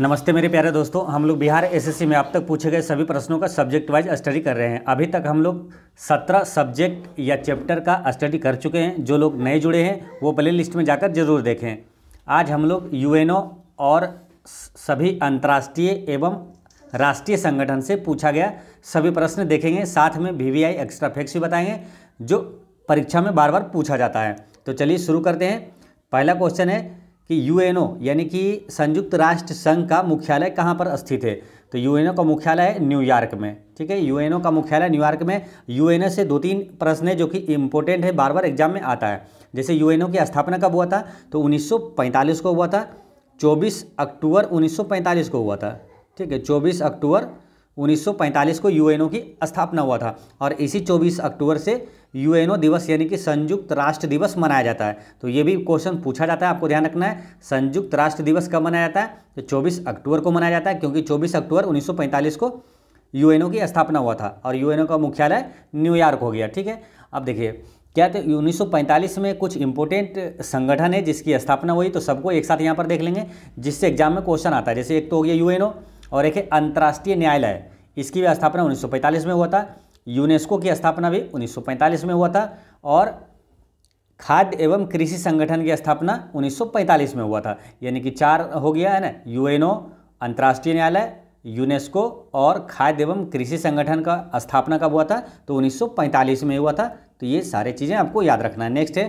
नमस्ते मेरे प्यारे दोस्तों हम लोग बिहार एसएससी में अब तक पूछे गए सभी प्रश्नों का सब्जेक्ट वाइज स्टडी कर रहे हैं अभी तक हम लोग सत्रह सब्जेक्ट या चैप्टर का स्टडी कर चुके हैं जो लोग नए जुड़े हैं वो प्ले लिस्ट में जाकर जरूर देखें आज हम लोग यूएनओ और सभी अंतर्राष्ट्रीय एवं राष्ट्रीय संगठन से पूछा गया सभी प्रश्न देखेंगे साथ में V V I extra facts भी बताएंगे जो परीक्षा में बार बार पूछा जाता है तो चलिए शुरू करते हैं पहला क्वेश्चन है कि यूएनओ यानी कि संयुक्त राष्ट्र संघ का मुख्यालय कहाँ पर स्थित है तो यूएनओ का मुख्यालय है न्यूयॉर्क में ठीक है यूएनओ का मुख्यालय न्यूयॉर्क में यूएनओ से दो तीन प्रश्न है जो कि इम्पोर्टेंट है बार बार एग्जाम में आता है जैसे यूएनओ की स्थापना कब हुआ था तो 1945 को हुआ था 24 अक्टूबर 1945 को हुआ था ठीक है 24 अक्टूबर 1945 को यूएनओ की स्थापना हुआ था और इसी 24 अक्टूबर से यूएनओ दिवस यानी कि संयुक्त राष्ट्र दिवस मनाया जाता है तो ये भी क्वेश्चन पूछा जाता है आपको ध्यान रखना है संयुक्त राष्ट्र दिवस कब मनाया जाता है तो 24 अक्टूबर को मनाया जाता है क्योंकि 24 अक्टूबर 1945 को यूएनओ की स्थापना हुआ था और यूएनओ का मुख्यालय न्यूयॉर्क हो गया ठीक है अब देखिए क्या तो उन्नीस में कुछ इंपोर्टेंट संगठन है जिसकी स्थापना हुई तो सबको एक साथ यहाँ पर देख लेंगे जिससे एग्जाम में क्वेश्चन आता है जैसे एक तो हो गया यू और एक है अंतर्राष्ट्रीय न्यायालय इसकी भी स्थापना उन्नीस में हुआ था यूनेस्को की स्थापना भी 1945 में हुआ था और खाद्य एवं कृषि संगठन की स्थापना 1945 में हुआ था यानी कि चार हो गया है ना यूएनओ अंतर्राष्ट्रीय न्यायालय यूनेस्को और खाद्य एवं कृषि संगठन का स्थापना कब हुआ था तो 1945 में हुआ था तो ये सारे चीज़ें आपको याद रखना है नेक्स्ट है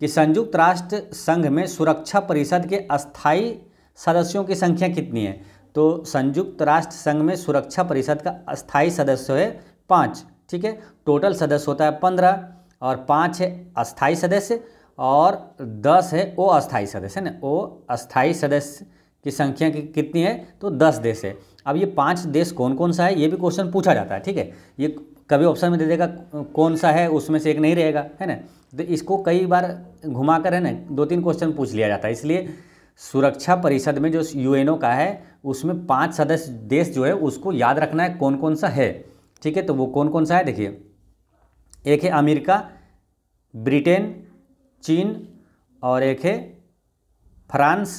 कि संयुक्त राष्ट्र संघ में सुरक्षा परिषद के अस्थायी सदस्यों की संख्या कितनी है तो संयुक्त राष्ट्र संघ में सुरक्षा परिषद का अस्थायी सदस्य है पाँच ठीक है टोटल सदस्य होता है पंद्रह और पाँच है अस्थाई सदस्य और दस है ओ अस्थाई सदस्य है ना ओ अस्थाई सदस्य की संख्या की कितनी है तो दस देश है अब ये पांच देश कौन कौन सा है ये भी क्वेश्चन पूछा जाता है ठीक है ये कभी ऑप्शन में दे देगा कौन सा है उसमें से एक नहीं रहेगा है ना तो इसको कई बार घुमा कर है ना दो तीन क्वेश्चन पूछ लिया जाता है इसलिए सुरक्षा परिषद में जो यूएनओ का है उसमें पांच सदस्य देश जो है उसको याद रखना है कौन कौन सा है ठीक है तो वो कौन कौन सा है देखिए एक है अमेरिका ब्रिटेन चीन और एक है फ्रांस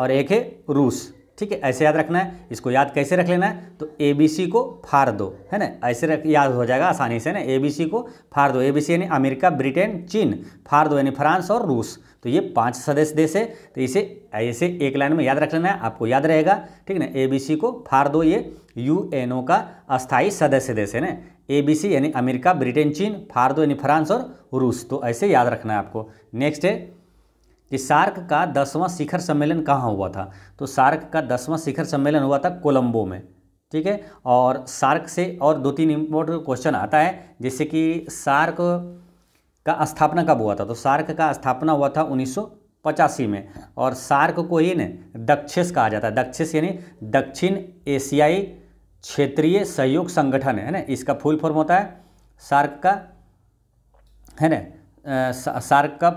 और एक है रूस ठीक है ऐसे याद रखना है इसको याद कैसे रख लेना है तो ए बी सी को फार दो है ना ऐसे रख याद हो जाएगा आसानी से ना ए बी सी को फार दो ए बी सी यानी अमेरिका ब्रिटेन चीन फार दो यानी फ्रांस और रूस तो ये पांच सदस्य देश है तो इसे ऐसे एक लाइन में याद रख लेना है आपको याद रहेगा ठीक है ना ए बी सी को फार दो ये यू एन ओ का अस्थायी सदस्य देश है ना ए बी सी यानी अमेरिका ब्रिटेन चीन फार दो यानी फ्रांस और रूस तो ऐसे याद रखना है आपको नेक्स्ट है कि सार्क का दसवां शिखर सम्मेलन कहाँ हुआ था तो सार्क का दसवां शिखर सम्मेलन हुआ था कोलंबो में ठीक है और सार्क से और दो तीन इम्पोर्टेंट क्वेश्चन आता है जैसे कि सार्क का स्थापना कब हुआ था तो सार्क का स्थापना हुआ था उन्नीस पचासी में और सार्क को ही ने दक्षिस कहा जाता है दक्षिस यानी दक्षिण एशियाई क्षेत्रीय सहयोग संगठन है ना इसका फुल फॉर्म होता है सार्क का है ना सार्क का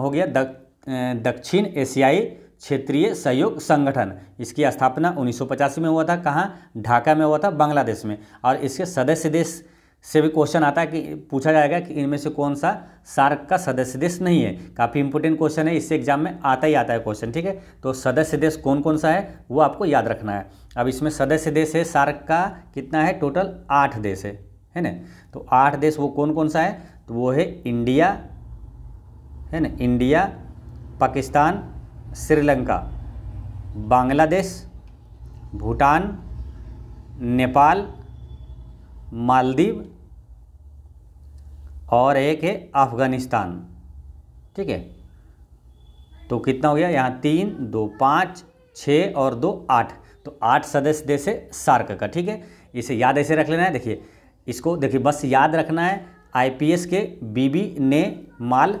हो गया दक, दक्षिण एशियाई क्षेत्रीय सहयोग संगठन इसकी स्थापना 1985 में हुआ था कहाँ ढाका में हुआ था बांग्लादेश में और इसके सदस्य देश से भी क्वेश्चन आता है कि पूछा जाएगा कि इनमें से कौन सा सार्क का सदस्य देश नहीं है काफ़ी इंपॉर्टेंट क्वेश्चन है इससे एग्जाम में आता ही आता है क्वेश्चन ठीक है तो सदस्य देश कौन कौन सा है वो आपको याद रखना है अब इसमें सदस्य देश है सार्क का कितना है टोटल आठ देश है है ना तो आठ देश वो कौन कौन सा है तो वो है इंडिया है ना इंडिया पाकिस्तान श्रीलंका बांग्लादेश भूटान नेपाल मालदीव और एक है अफ़गानिस्तान ठीक है तो कितना हो गया यहाँ तीन दो पाँच छः और दो आठ तो आठ सदस्य देश है सार्क का ठीक है इसे याद ऐसे रख लेना है देखिए इसको देखिए बस याद रखना है आईपीएस के बीबी ने माल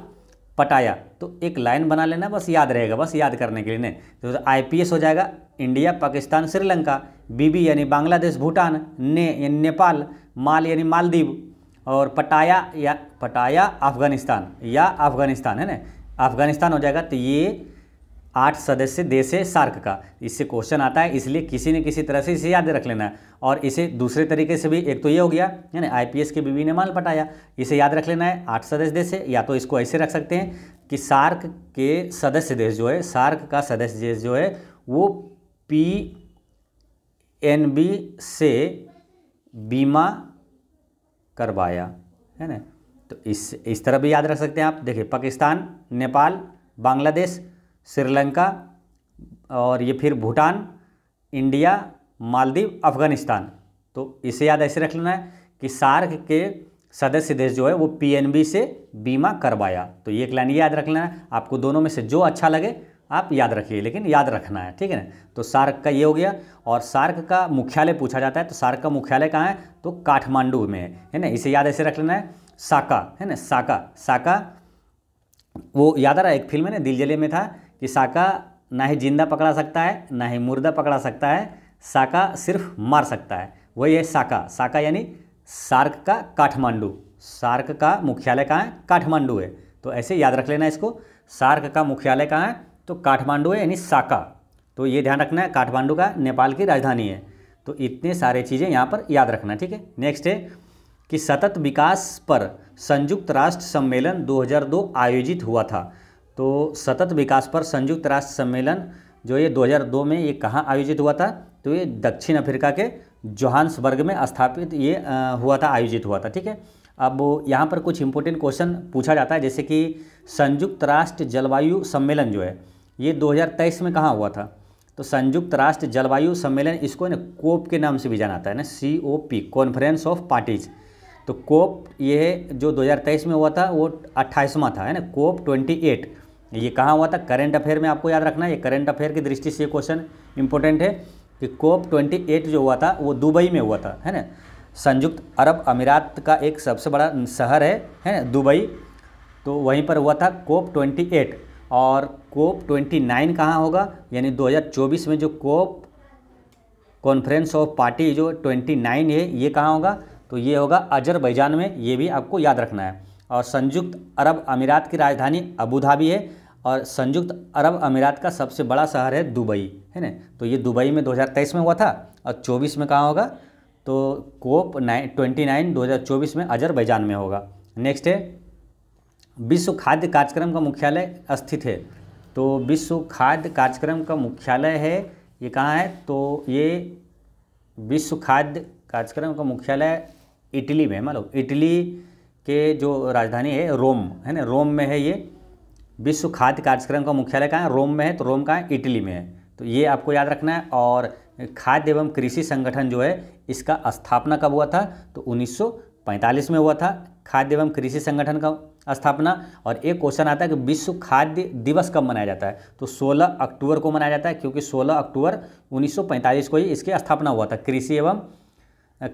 पटाया तो एक लाइन बना लेना बस याद रहेगा बस याद करने के लिए नहीं तो, पी आईपीएस हो जाएगा इंडिया पाकिस्तान श्रीलंका बीबी यानी बांग्लादेश भूटान ने यानी नेपाल माल यानी मालदीव और पटाया या पटाया अफगानिस्तान या अफगानिस्तान है ना अफगानिस्तान हो जाएगा तो ये आठ सदस्य देश है सार्क का इससे क्वेश्चन आता है इसलिए किसी न किसी तरह से इसे याद रख लेना है और इसे दूसरे तरीके से भी एक तो ये हो गया यानी आईपीएस के बीवी ने माल पटाया इसे याद रख लेना है आठ सदस्य देश है या तो इसको ऐसे रख सकते हैं कि सार्क के सदस्य देश जो है सार्क का सदस्य देश जो है वो पी एन बी से बीमा करवाया है ना तो इस इस तरह भी याद रख सकते हैं आप देखिए पाकिस्तान नेपाल बांग्लादेश श्रीलंका और ये फिर भूटान इंडिया मालदीव अफगानिस्तान तो इसे याद ऐसे रख लेना है कि सार्क के सदस्य देश जो है वो पीएनबी से बीमा करवाया तो ये एक लाइन याद रख लेना है आपको दोनों में से जो अच्छा लगे आप याद रखिए लेकिन याद रखना है ठीक है ना तो सार्क का ये हो गया और सार्क का मुख्यालय पूछा जाता है तो सार्क का मुख्यालय कहाँ है तो काठमांडू में है है ना इसे याद ऐसे रख लेना है साका है ना साका साका वो याद आ रहा है एक फिल्म है ना दिल जले में था कि साका ना ही जिंदा पकड़ा सकता है ना ही मुर्दा पकड़ा सकता है साका सिर्फ मार सकता है वही है साका साका यानी सार्क का काठमांडू सार्क का मुख्यालय कहाँ है काठमांडू है तो ऐसे याद रख लेना इसको सार्क का मुख्यालय कहाँ है तो काठमांडू है यानी साका तो ये ध्यान रखना है काठमांडू का नेपाल की राजधानी है तो इतने सारे चीज़ें यहाँ पर याद रखना ठीक है नेक्स्ट है कि सतत विकास पर संयुक्त राष्ट्र सम्मेलन 2002 आयोजित हुआ था तो सतत विकास पर संयुक्त राष्ट्र सम्मेलन जो ये 2002 में ये कहाँ आयोजित हुआ था तो ये दक्षिण अफ्रीका के जोहान्सबर्ग में स्थापित ये हुआ था आयोजित हुआ था ठीक है अब यहाँ पर कुछ इंपॉर्टेंट क्वेश्चन पूछा जाता है जैसे कि संयुक्त राष्ट्र जलवायु सम्मेलन जो है ये 2023 में कहाँ हुआ था तो संयुक्त राष्ट्र जलवायु सम्मेलन इसको ना कोप के नाम से भी जाना आता है ना C O P conference of parties तो कोप ये जो 2023 में हुआ था वो अट्ठाईसवां था है ना कोप ये कहाँ हुआ था करंट अफेयर में आपको याद रखना ये करंट अफेयर की दृष्टि से क्वेश्चन इंपॉर्टेंट है कि कोप 28 जो हुआ था वो दुबई में हुआ था है ना संयुक्त अरब अमीरात का एक सबसे बड़ा शहर है है ना दुबई तो वहीं पर हुआ था कोप 28 और कोप 29 कहाँ होगा यानी 2024 में जो कोप कॉन्फ्रेंस ऑफ पार्टी जो 29 है ये कहाँ होगा तो ये होगा अजरबैजान में ये भी आपको याद रखना है और संयुक्त अरब अमीरात की राजधानी अबू धाबी है और संयुक्त अरब अमीरात का सबसे बड़ा शहर है दुबई है ना तो ये दुबई में 2023 में हुआ था और 24 में कहाँ होगा तो कोप नाइन ट्वेंटी नाइन दो में अजरबैजान में होगा नेक्स्ट है विश्व खाद्य कार्यक्रम का मुख्यालय स्थित है तो विश्व खाद्य कार्यक्रम का मुख्यालय है ये कहाँ है तो ये विश्व खाद्य कार्यक्रम का मुख्यालय इटली में मतलब इटली के जो राजधानी है रोम है ना रोम में है ये विश्व खाद्य कार्यक्रम का मुख्यालय कहाँ है रोम में है तो रोम कहाँ है इटली में है तो ये आपको याद रखना है और खाद्य एवं कृषि संगठन जो है इसका स्थापना कब हुआ था तो 1945 में हुआ था खाद्य एवं कृषि संगठन का स्थापना और एक क्वेश्चन आता है कि विश्व खाद्य दिवस कब मनाया जाता है तो 16 अक्टूबर को मनाया जाता है क्योंकि 16 अक्टूबर 1945 को ही इसकी स्थापना हुआ था कृषि एवं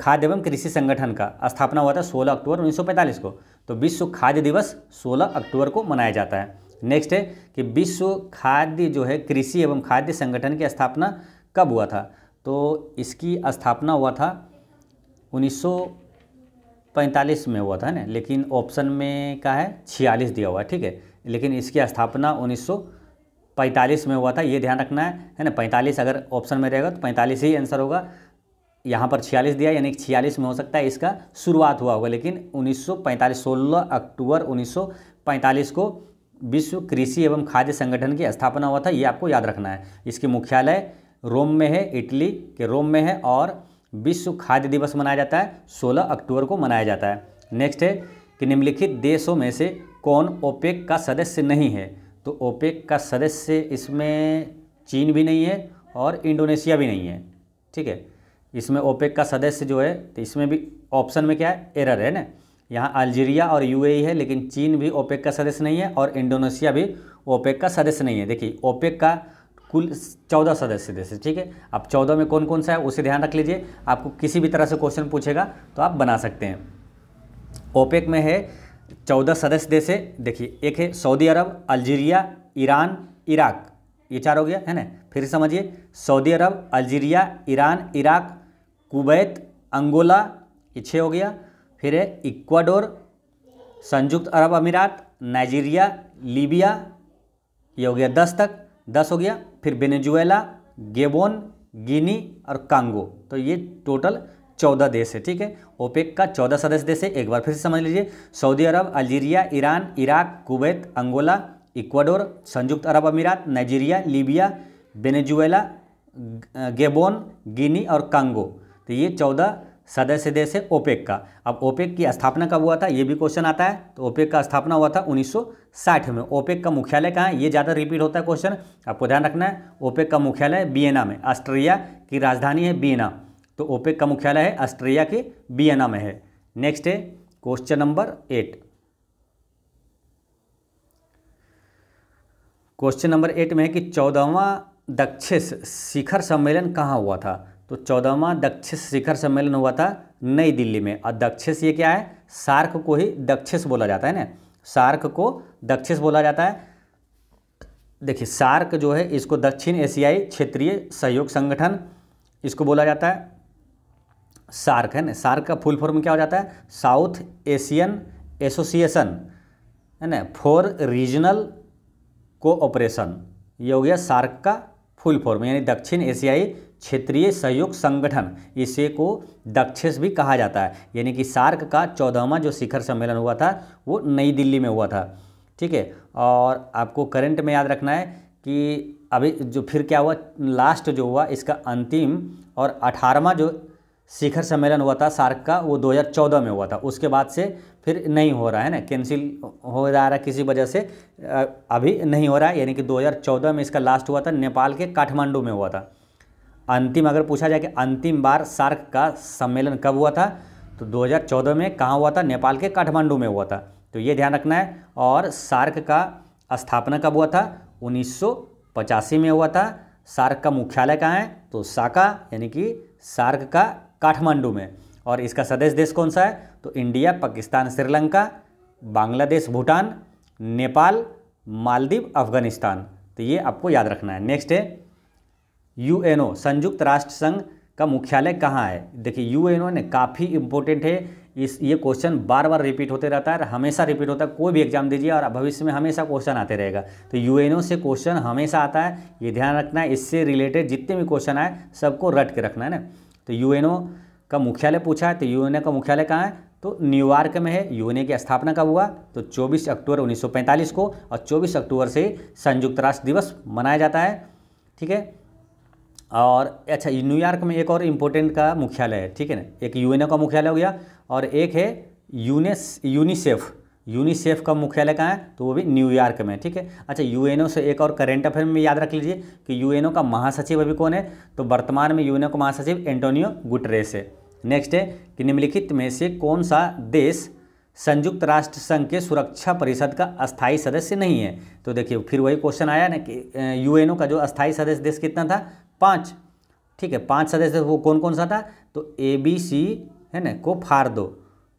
खाद्य एवं कृषि संगठन का स्थापना हुआ था सोलह अक्टूबर उन्नीस को तो विश्व खाद्य दिवस सोलह अक्टूबर को मनाया जाता है नेक्स्ट है कि विश्व खाद्य जो है कृषि एवं खाद्य संगठन की स्थापना कब हुआ था तो इसकी स्थापना हुआ था 1945 में हुआ था ना लेकिन ऑप्शन में का है छियालीस दिया हुआ है ठीक है लेकिन इसकी स्थापना 1945 में हुआ था ये ध्यान रखना है है ना पैंतालीस अगर ऑप्शन में रहेगा तो पैंतालीस ही आंसर होगा यहाँ पर छियालीस दिया यानी छियालीस में हो सकता है इसका शुरुआत हुआ होगा लेकिन 1945 16 अक्टूबर 1945 को विश्व कृषि एवं खाद्य संगठन की स्थापना हुआ था ये आपको याद रखना है इसके मुख्यालय रोम में है इटली के रोम में है और विश्व खाद्य दिवस मनाया जाता है 16 अक्टूबर को मनाया जाता है नेक्स्ट है कि निम्नलिखित देशों में से कौन ओपेक का सदस्य नहीं है तो ओपेक का सदस्य इसमें चीन भी नहीं है और इंडोनेशिया भी नहीं है ठीक है इसमें ओपेक का सदस्य जो है तो इसमें भी ऑप्शन में क्या है एरर है ना यहाँ अल्जीरिया और यूएई है लेकिन चीन भी ओपेक का सदस्य नहीं है और इंडोनेशिया भी ओपेक का सदस्य नहीं है देखिए ओपेक का कुल चौदह सदस्य देश है ठीक है अब चौदह में कौन कौन सा है उसे ध्यान रख लीजिए आपको किसी भी तरह से क्वेश्चन पूछेगा तो आप बना सकते हैं ओपेक में है चौदह सदस्य देश है देखिए एक है Saudi Arab Algeria Iran Iraq ये चार हो गया है ना फिर समझिए Saudi Arab Algeria Iran Iraq Kuwait Angola ये छः हो गया फिर है इक्वाडोर संयुक्त अरब अमीरात नाइजीरिया लीबिया ये हो गया दस तक दस हो गया फिर वेनेजुएला गेबोन गिनी और कांगो तो ये टोटल चौदह देश है ठीक है ओपेक का चौदह सदस्य देश है एक बार फिर से समझ लीजिए Saudi Arab Algeria Iran Iraq Kuwait Angola Ecuador संयुक्त अरब अमीरात Nigeria Libya Venezuela Gabon Guinea और कांगो तो ये चौदह सदस्य देश है ओपेक का अब ओपेक की स्थापना कब हुआ था ये भी क्वेश्चन आता है तो ओपेक का स्थापना हुआ था 1960 में ओपेक का मुख्यालय कहाँ है ये ज़्यादा रिपीट होता है क्वेश्चन आपको ध्यान रखना है ओपेक का मुख्यालय बियना में ऑस्ट्रिया की राजधानी है बियना तो ओपेक का मुख्यालय है ऑस्ट्रिया के बियना में है नेक्स्ट है question number eight question number eight में है कि चौदहवा दक्षिण शिखर सम्मेलन कहाँ हुआ था तो चौदहवा दक्षिस शिखर सम्मेलन हुआ था नई दिल्ली में और दक्षिस ये क्या है सार्क को ही दक्षिस बोला जाता है ना सार्क को दक्षिस बोला जाता है देखिए सार्क जो है इसको दक्षिण एशियाई क्षेत्रीय सहयोग संगठन इसको बोला जाता है सार्क है ना सार्क का फुल फॉर्म क्या हो जाता है साउथ एशियन एसोसिएशन है ना फॉर रीजनल कोऑपरेशन ये हो गया सार्क का फुल फॉर्म यानी दक्षिण एशियाई क्षेत्रीय सहयोग संगठन इसे को दक्षिस भी कहा जाता है यानी कि सार्क का चौदहवा जो शिखर सम्मेलन हुआ था वो नई दिल्ली में हुआ था ठीक है और आपको करंट में याद रखना है कि अभी जो फिर क्या हुआ लास्ट जो हुआ इसका अंतिम और अठारहवा जो शिखर सम्मेलन हुआ था सार्क का वो 2014 में हुआ था उसके बाद से फिर नहीं हो रहा है ना कैंसिल हो जा रहा किसी वजह से अभी नहीं हो रहा है यानी कि 2014 में इसका लास्ट हुआ था नेपाल के काठमांडू में हुआ था अंतिम अगर पूछा जाए कि अंतिम बार सार्क का सम्मेलन कब हुआ था तो 2014 में कहाँ हुआ था नेपाल के काठमांडू में हुआ था तो ये ध्यान रखना है और सार्क का स्थापना कब हुआ था उन्नीस में हुआ था सार्क का मुख्यालय कहाँ है तो साका यानी कि सार्क का काठमांडू में और इसका सदस्य देश कौन सा है तो इंडिया पाकिस्तान श्रीलंका बांग्लादेश भूटान नेपाल मालदीव अफगानिस्तान तो ये आपको याद रखना है नेक्स्ट है यूएनओ संयुक्त राष्ट्र संघ का मुख्यालय कहाँ है देखिए यूएनओ ने काफ़ी इंपॉर्टेंट है इस ये क्वेश्चन बार बार रिपीट होते रहता है हमेशा रिपीट होता है कोई भी एग्जाम दीजिए और भविष्य में हमेशा क्वेश्चन आते रहेगा तो यूएनओ से क्वेश्चन हमेशा आता है ये ध्यान रखना है इससे रिलेटेड जितने भी क्वेश्चन आए सबको रट के रखना है ना तो यूएनओ का मुख्यालय पूछा है तो यू का मुख्यालय कहाँ है तो न्यूयॉर्क में है यू की स्थापना कब हुआ तो चौबीस अक्टूबर उन्नीस को और चौबीस अक्टूबर से संयुक्त राष्ट्र दिवस मनाया जाता है ठीक है और अच्छा न्यूयॉर्क में एक और इम्पोर्टेंट का मुख्यालय है ठीक है ना एक यूएनओ का मुख्यालय हो गया और एक है यूनेस यूनिसेफ यूनिसेफ का मुख्यालय कहाँ है तो वो भी न्यूयॉर्क में ठीक है अच्छा यूएनओ से एक और करेंट अफेयर में याद रख लीजिए कि यूएनओ का महासचिव अभी कौन है तो वर्तमान में यूएनओ का महासचिव एंटोनियो गुटरेस है नेक्स्ट है कि निम्नलिखित में से कौन सा देश संयुक्त राष्ट्र संघ के सुरक्षा परिषद का अस्थायी सदस्य नहीं है तो देखिए फिर वही क्वेश्चन आया ना कि यूएनओ का जो अस्थायी सदस्य देश कितना था पाँच ठीक है पांच सदस्य वो कौन कौन सा था तो ए बी सी है ना को फार दो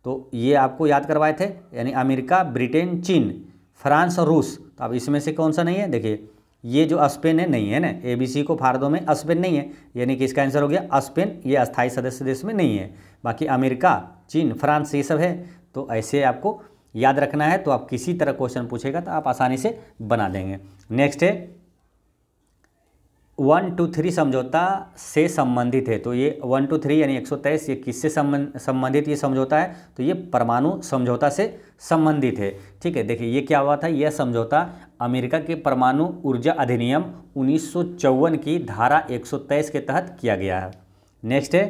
तो ये आपको याद करवाए थे यानी अमेरिका ब्रिटेन चीन फ्रांस और रूस तो अब इसमें से कौन सा नहीं है देखिए ये जो स्पेन है नहीं है ना ए बी सी को फारदो में स्पेन नहीं है यानी कि इसका आंसर हो गया स्पेन ये अस्थायी सदस्य देश में नहीं है बाकी अमेरिका चीन फ्रांस ये सब है तो ऐसे आपको याद रखना है तो आप किसी तरह क्वेश्चन पूछेगा तो आप आसानी से बना देंगे नेक्स्ट है वन टू थ्री समझौता से संबंधित है तो ये वन टू थ्री यानी एक सौ तेईस ये किससे संबंधित ये समझौता है तो ये परमाणु समझौता से संबंधित है ठीक है देखिए ये क्या हुआ था यह समझौता अमेरिका के परमाणु ऊर्जा अधिनियम उन्नीस की धारा एक के तहत किया गया है नेक्स्ट है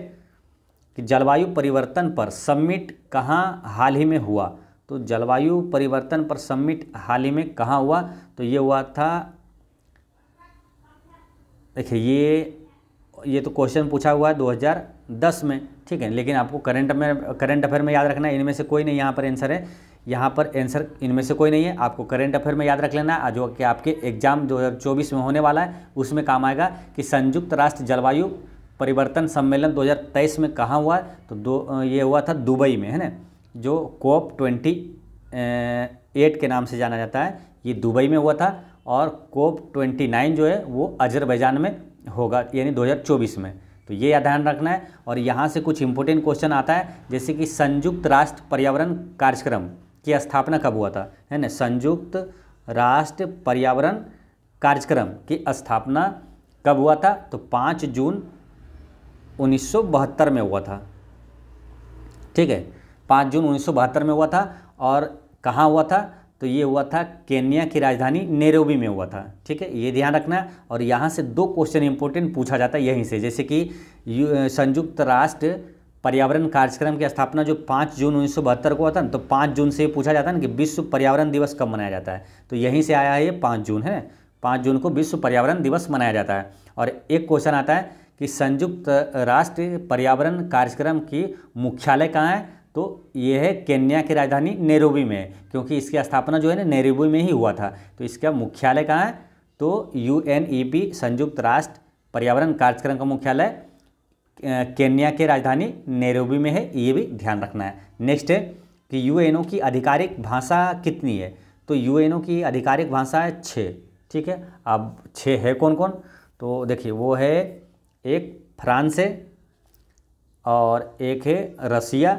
कि जलवायु परिवर्तन पर सम्मिट कहाँ हाल ही में हुआ तो जलवायु परिवर्तन पर समिट हाल ही में कहाँ हुआ तो ये हुआ था देखिए ये ये तो क्वेश्चन पूछा हुआ है 2010 में ठीक है लेकिन आपको करंट में करंट अफेयर में याद रखना है इनमें से कोई नहीं यहाँ पर आंसर है यहाँ पर आंसर इनमें से कोई नहीं है आपको करंट अफेयर में याद रख लेना है जो कि आपके एग्जाम 2024 में होने वाला है उसमें काम आएगा कि संयुक्त राष्ट्र जलवायु परिवर्तन सम्मेलन 2023 में कहाँ हुआ तो दो ये हुआ था दुबई में है ना जो कोप ट्वेंटी एट के नाम से जाना जाता है ये दुबई में हुआ था और कोप ट्वेंटी नाइन जो है वो अजरबैजान में होगा यानी 2024 में तो ये ध्यान रखना है और यहाँ से कुछ इम्पोर्टेंट क्वेश्चन आता है जैसे कि संयुक्त राष्ट्र पर्यावरण कार्यक्रम की स्थापना कब हुआ था है ना संयुक्त राष्ट्र पर्यावरण कार्यक्रम की स्थापना कब हुआ था तो पाँच जून 1972 में हुआ था ठीक है पाँच जून 1972 में हुआ था और कहाँ हुआ था तो ये हुआ था केन्या की राजधानी नेरोबी में हुआ था ठीक है ये ध्यान रखना और यहाँ से दो क्वेश्चन इंपॉर्टेंट पूछा जाता है यहीं से जैसे कि संयुक्त राष्ट्र पर्यावरण कार्यक्रम की स्थापना जो 5 जून उन्नीस को था ना तो 5 जून से पूछा जाता है ना कि विश्व पर्यावरण दिवस कब मनाया जाता है तो यहीं से आया है ये 5 जून है पाँच जून को विश्व पर्यावरण दिवस मनाया जाता है और एक क्वेश्चन आता है कि संयुक्त राष्ट्र पर्यावरण कार्यक्रम की मुख्यालय कहाँ है तो ये है केन्या की राजधानी नेरोबी में क्योंकि इसकी स्थापना जो है ना नेरोबी में ही हुआ था तो इसका मुख्यालय कहाँ है तो यू e संयुक्त राष्ट्र पर्यावरण कार्यक्रम का मुख्यालय केन्या के राजधानी नेरोबी में है ये भी ध्यान रखना है नेक्स्ट है कि यूएनओ की आधिकारिक भाषा कितनी है तो यूएनओ की आधिकारिक भाषा है छः ठीक है अब छः है कौन कौन तो देखिए वो है एक फ्रांस है और एक है रसिया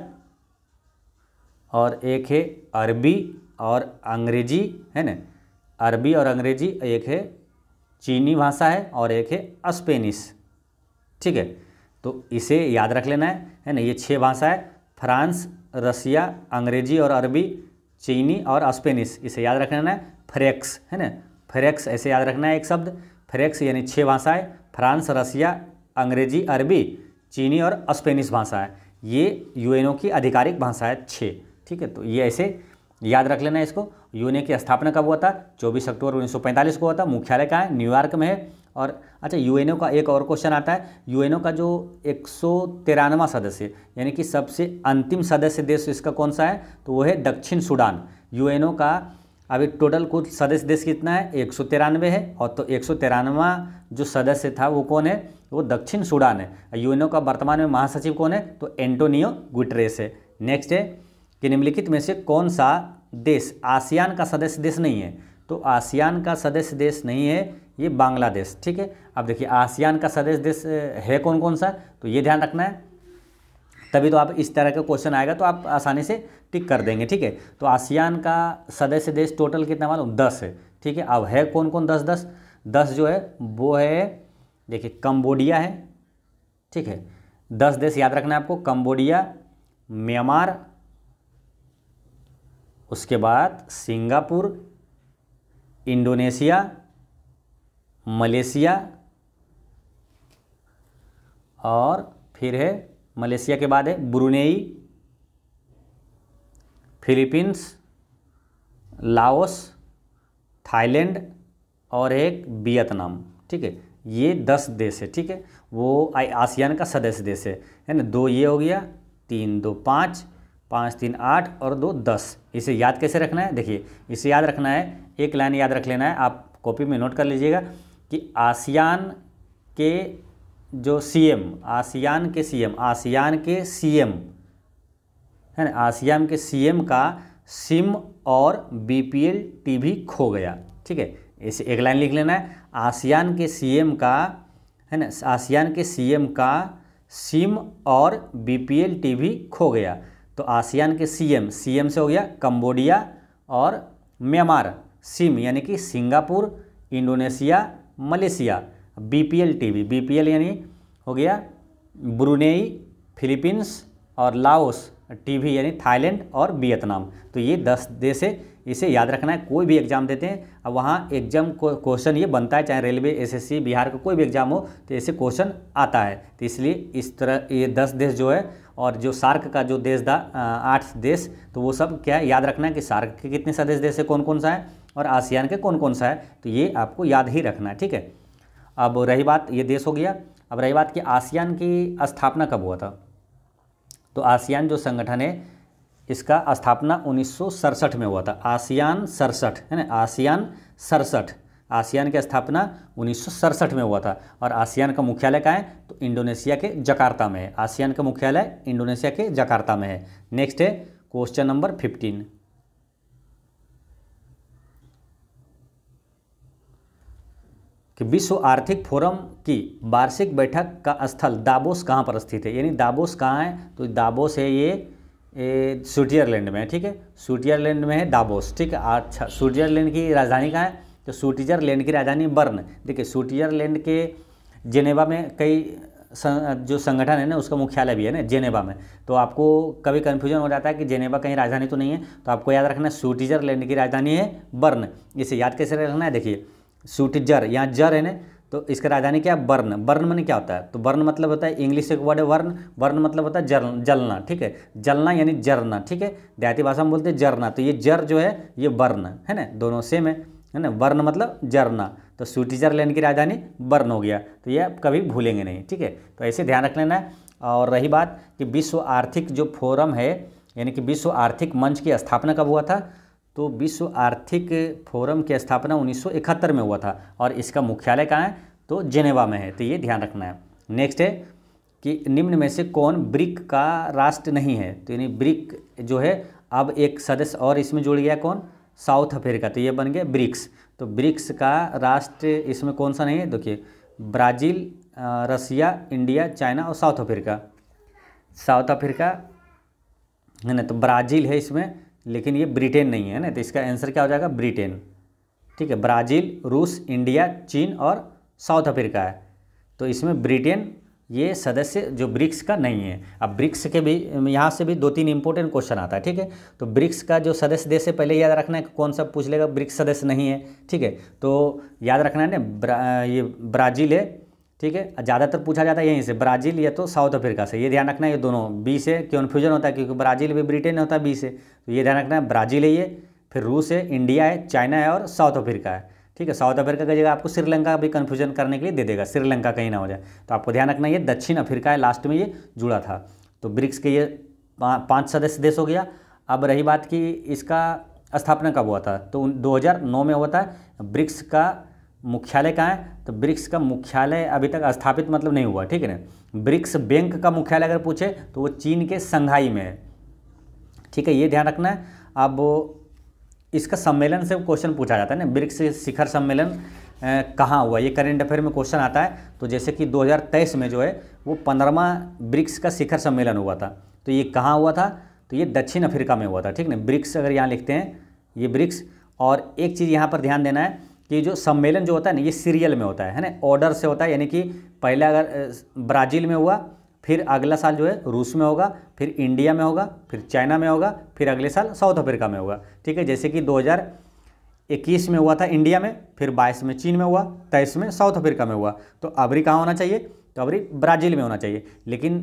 और एक है अरबी और अंग्रेजी है ना अरबी और अंग्रेजी एक है चीनी भाषा है और एक है स्पेनिश ठीक है तो इसे याद रख लेना है है ना ये छः भाषा है फ्रांस रसिया अंग्रेजी और अरबी चीनी और स्पेनिश इसे याद रख लेना है फ्रेक्स है ना फ्रेक्स ऐसे याद रखना है एक शब्द फ्रेक्स यानी छः भाषाएँ फ्रांस रसिया अंग्रेजी अरबी चीनी और स्पेनिश भाषा है ये यूएनओ की आधिकारिक भाषा है छः ठीक है तो ये ऐसे याद रख लेना इसको यूएनए की स्थापना कब हुआ था 24 अक्टूबर 1945 को हुआ था मुख्यालय कहाँ है न्यूयॉर्क में है और अच्छा यूएनओ का एक और क्वेश्चन आता है यूएनओ का जो एक सदस्य यानी कि सबसे अंतिम सदस्य देश इसका कौन सा है तो वो है दक्षिण सूडान यू का अभी टोटल कुल सदस्य देश कितना है एक है और तो एक जो सदस्य था वो कौन है वो दक्षिण सूडान है यूएनओ का वर्तमान में महासचिव कौन है तो एंटोनियो गुटरेस है नेक्स्ट है कि निम्नलिखित में से कौन सा देश आसियान का सदस्य देश नहीं है तो आसियान का सदस्य देश नहीं है ये बांग्लादेश ठीक है अब देखिए आसियान का सदस्य देश है कौन कौन सा तो ये ध्यान रखना है तभी तो आप इस तरह का क्वेश्चन आएगा तो आप आसानी से टिक कर देंगे ठीक है तो आसियान का सदस्य देश टोटल कितना मालूम दस है ठीक है अब है कौन कौन दस दस दस जो है वो है देखिए कम्बोडिया है ठीक है दस देश याद रखना है आपको कम्बोडिया म्यांमार उसके बाद सिंगापुर इंडोनेशिया मलेशिया और फिर है मलेशिया के बाद है ब्रुनेई फिलीपींस लाओस थाईलैंड और एक वियतनाम ठीक है ये दस देश है ठीक है वो आसियान का सदस्य देश है है ना दो ये हो गया तीन दो पाँच पाँच तीन आठ और दो दस इसे याद कैसे रखना है देखिए इसे याद रखना है एक लाइन याद रख लेना है आप कॉपी में नोट कर लीजिएगा कि आसियान के जो सीएम आसियान के सीएम आसियान के सीएम है ना आसियान के सीएम का सिम और बीपीएल टीवी खो गया ठीक है इसे एक लाइन लिख लेना है आसियान के सीएम का है ना आसियान के सीएम का सिम और बीपीएल टीवी खो गया तो आसियान के सीएम सीएम से हो गया कंबोडिया और म्यांमार सिम यानी कि Singapore Indonesia Malaysia BPL TV BPL यानी हो गया ब्रुनेई फिलीपींस और लाओस टीवी यानी थाईलैंड और वियतनाम तो ये दस देश है इसे याद रखना है कोई भी एग्जाम देते हैं अब वहाँ एग्जाम क्वेश्चन ये बनता है चाहे रेलवे एसएससी बिहार का कोई भी एग्जाम हो तो ऐसे क्वेश्चन आता है तो इसलिए इस तरह ये दस देश जो है और जो सार्क का जो देश था आठ देश तो वो सब क्या है याद रखना है कि सार्क के कितने सदस्य देश देश है कौन कौन सा है और आसियान के कौन कौन सा है तो ये आपको याद ही रखना है ठीक है अब रही बात ये देश हो गया अब रही बात कि आसियान की स्थापना कब हुआ था तो आसियान जो संगठन है इसका स्थापना उन्नीस में हुआ था आसियान सड़सठ है ना आसियान सड़सठ आसियान की स्थापना उन्नीस में हुआ था और आसियान का मुख्यालय कहाँ है तो इंडोनेशिया के जकार्ता में है आसियान का मुख्यालय इंडोनेशिया के जकार्ता में है नेक्स्ट है क्वेश्चन नंबर फिफ्टीन कि विश्व आर्थिक फोरम की वार्षिक बैठक का स्थल दाबोस कहाँ पर स्थित है यानी दाबोस कहाँ है तो दाबोस है ये स्विट्जरलैंड में है ठीक है स्विट्जरलैंड में है डाबोस ठीक है अच्छा स्विट्जरलैंड की राजधानी कहाँ है तो स्विट्जरलैंड की राजधानी बर्न देखिए स्विट्जरलैंड के जेनेवा में कई सं, जो संगठन है ना उसका मुख्यालय भी है ना जेनेवा में तो आपको कभी कन्फ्यूजन हो जाता है कि जेनेवा कहीं राजधानी तो नहीं है तो आपको याद रखना स्विट्जरलैंड की राजधानी है बर्न इसे याद कैसे रखना है देखिए स्विटजर यहाँ जर है ना तो इसका राजधानी क्या है बर्न बर्न मैंने क्या होता है तो बर्न मतलब होता है इंग्लिश एक वर्ड है वर्ण वर्ण मतलब होता है जल जलना ठीक है जलना यानी जरना ठीक है देहाती भाषा में बोलते हैं जरना तो ये जर जो है ये बर्न है ना दोनों सेम है है ना वर्ण मतलब जरना तो स्विट्जरलैंड की राजधानी बर्न हो गया तो ये आप कभी भूलेंगे नहीं ठीक है तो ऐसे ध्यान रख लेना है और रही बात कि विश्व आर्थिक जो फोरम है यानी कि विश्व आर्थिक मंच की स्थापना कब हुआ था तो विश्व आर्थिक फोरम की स्थापना 1971 में हुआ था और इसका मुख्यालय कहाँ है तो जेनेवा में है तो ये ध्यान रखना है नेक्स्ट है कि निम्न में से कौन ब्रिक का राष्ट्र नहीं है तो यानी ब्रिक जो है अब एक सदस्य और इसमें जुड़ गया कौन साउथ अफ्रीका तो ये बन गया ब्रिक्स तो ब्रिक्स का राष्ट्र इसमें कौन सा नहीं है देखिए ब्राज़ील रसिया इंडिया चाइना और साउथ अफ्रीका साउथ अफ्रीका है ना तो ब्राज़ील है इसमें लेकिन ये ब्रिटेन नहीं है ना तो इसका आंसर क्या हो जाएगा ब्रिटेन ठीक है ब्राज़ील रूस इंडिया चीन और साउथ अफ्रीका है तो इसमें ब्रिटेन ये सदस्य जो ब्रिक्स का नहीं है अब ब्रिक्स के भी यहाँ से भी दो तीन इंपॉर्टेंट क्वेश्चन आता है ठीक है तो ब्रिक्स का जो सदस्य देश है पहले याद रखना है कि कौन सा पूछ लेगा ब्रिक्स सदस्य नहीं है ठीक है तो याद रखना है ना ये ब्राज़ील है ठीक है ज़्यादातर पूछा जाता है यहीं से ब्राज़ील या तो साउथ अफ्रीका से ये ध्यान रखना है ये दोनों बी से कन्फ्यूजन होता है क्योंकि ब्राज़ील भी ब्रिटेन होता है बी से तो ये ध्यान रखना है ब्राज़ील है ये फिर रूस है इंडिया है चाइना है और साउथ अफ्रीका है ठीक है साउथ अफ्रीका की जगह आपको श्रीलंका भी कन्फ्यूजन करने के लिए दे देगा श्रीलंका कहीं ना हो जाए तो आपको ध्यान रखना ये दक्षिण अफ्रीका है लास्ट में ये जुड़ा था तो ब्रिक्स के ये पाँच सदस्य देश हो गया अब रही बात कि इसका स्थापना कब हुआ था तो दो में हुआ था ब्रिक्स का मुख्यालय कहाँ है तो ब्रिक्स का मुख्यालय अभी तक स्थापित मतलब नहीं हुआ ठीक है ना ब्रिक्स बैंक का मुख्यालय अगर पूछे तो वो चीन के संघाई में है ठीक है ये ध्यान रखना है अब इसका सम्मेलन से क्वेश्चन पूछा जाता है ना ब्रिक्स शिखर सम्मेलन कहाँ हुआ ये करेंट अफेयर में क्वेश्चन आता है तो जैसे कि 2023 में जो है वो पंद्रहवा ब्रिक्स का शिखर सम्मेलन हुआ था तो ये कहाँ हुआ था तो ये दक्षिण अफ्रीका में हुआ था ठीक ना ब्रिक्स अगर यहाँ लिखते हैं ये ब्रिक्स और एक चीज़ यहाँ पर ध्यान देना है कि जो सम्मेलन जो होता है ना ये सीरियल में होता है है ना ऑर्डर से होता है यानी कि पहला अगर ब्राज़ील में हुआ फिर अगला साल जो है रूस में होगा फिर इंडिया में होगा फिर चाइना में होगा फिर अगले साल साउथ अफ्रीका में होगा ठीक है जैसे कि 2021 में हुआ था इंडिया में फिर 22 में चीन में हुआ तेईस में साउथ अफ्रीका में हुआ तो अबरी कहाँ होना चाहिए तो अबरी ब्राज़ील में होना चाहिए लेकिन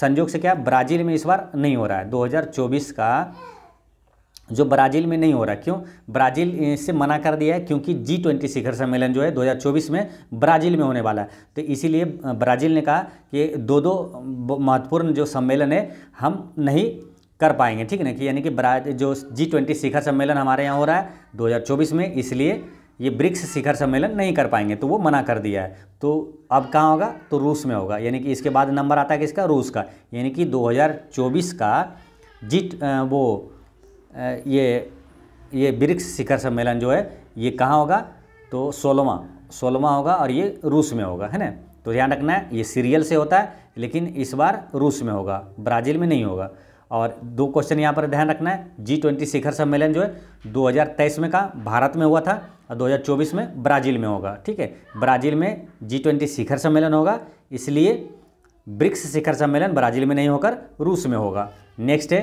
संजोग से क्या ब्राज़ील में इस बार नहीं हो रहा है दो का जो ब्राज़ील में नहीं हो रहा क्यों ब्राज़ील से मना कर दिया है क्योंकि जी ट्वेंटी शिखर सम्मेलन जो है 2024 में ब्राज़ील में होने वाला है तो इसीलिए ब्राज़ील ने कहा कि दो दो महत्वपूर्ण जो सम्मेलन है हम नहीं कर पाएंगे ठीक है ना कि यानी कि ब्राज जो जी ट्वेंटी शिखर सम्मेलन हमारे यहाँ हो रहा है दो में इसलिए ये ब्रिक्स शिखर सम्मेलन नहीं कर पाएंगे तो वो मना कर दिया है तो अब कहाँ होगा तो रूस में होगा यानी कि इसके बाद नंबर आता है किसका रूस का यानी कि दो का जी वो ये ये ब्रिक्स शिखर सम्मेलन जो है ये कहाँ होगा तो सोलोमा सोलोमा होगा और ये रूस में होगा है ना तो ध्यान रखना है ये सीरियल से होता है लेकिन इस बार रूस में होगा ब्राज़ील में नहीं होगा और दो क्वेश्चन यहाँ पर ध्यान रखना है जी ट्वेंटी शिखर सम्मेलन जो है 2023 में का भारत में हुआ था और 2024 में ब्राज़ील में होगा ठीक है ब्राज़ील में जी ट्वेंटी शिखर सम्मेलन होगा इसलिए ब्रिक्स शिखर सम्मेलन ब्राज़ील में नहीं होकर रूस में होगा नेक्स्ट है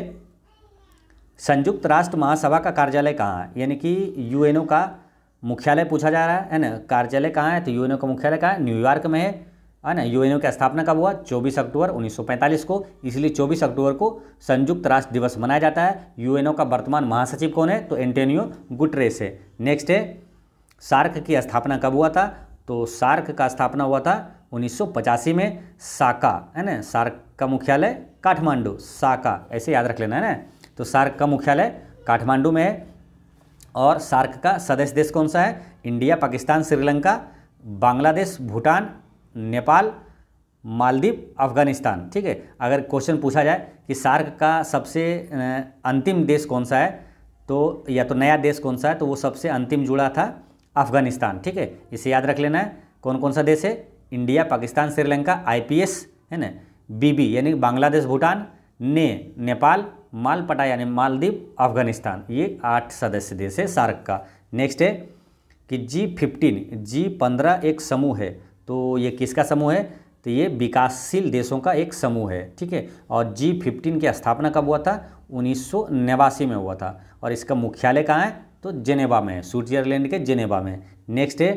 संयुक्त राष्ट्र महासभा का कार्यालय कहाँ है यानी कि यूएनओ का मुख्यालय पूछा जा रहा है है ना कार्यालय कहाँ है तो यूएनओ का मुख्यालय कहाँ है न्यूयॉर्क में है है ना यूएनओ की स्थापना कब हुआ 24 अक्टूबर 1945 को इसलिए 24 अक्टूबर को संयुक्त राष्ट्र दिवस मनाया जाता है यूएनओ का वर्तमान महासचिव कौन है तो एंटेनियो गुटरेस है नेक्स्ट है सार्क की स्थापना कब हुआ था तो सार्क का स्थापना हुआ था उन्नीस में साका है ना सार्क का मुख्यालय काठमांडू साका ऐसे याद रख लेना है ना तो सार्क का मुख्यालय काठमांडू में है और सार्क का सदस्य देश कौन सा है इंडिया पाकिस्तान श्रीलंका बांग्लादेश भूटान नेपाल मालदीव अफगानिस्तान ठीक है अगर क्वेश्चन पूछा जाए कि सार्क का सबसे अंतिम देश कौन सा है तो या तो नया देश कौन सा है तो वो सबसे अंतिम जुड़ा था अफगानिस्तान ठीक है इसे याद रख लेना है कौन कौन सा देश है इंडिया पाकिस्तान श्रीलंका आईपीएस है ना बीबी यानी बांग्लादेश भूटान ने नेपाल मालपटा यानी मालदीव अफगानिस्तान ये आठ सदस्य देश है सार्क का नेक्स्ट है कि जी फिफ्टीन जी पंद्रह एक समूह है तो ये किसका समूह है तो ये विकासशील देशों का एक समूह है ठीक है और जी फिफ्टीन की स्थापना कब हुआ था उन्नीस में हुआ था और इसका मुख्यालय कहाँ है तो जेनेवा में है स्विट्जरलैंड के जेनेवा में नेक्स्ट है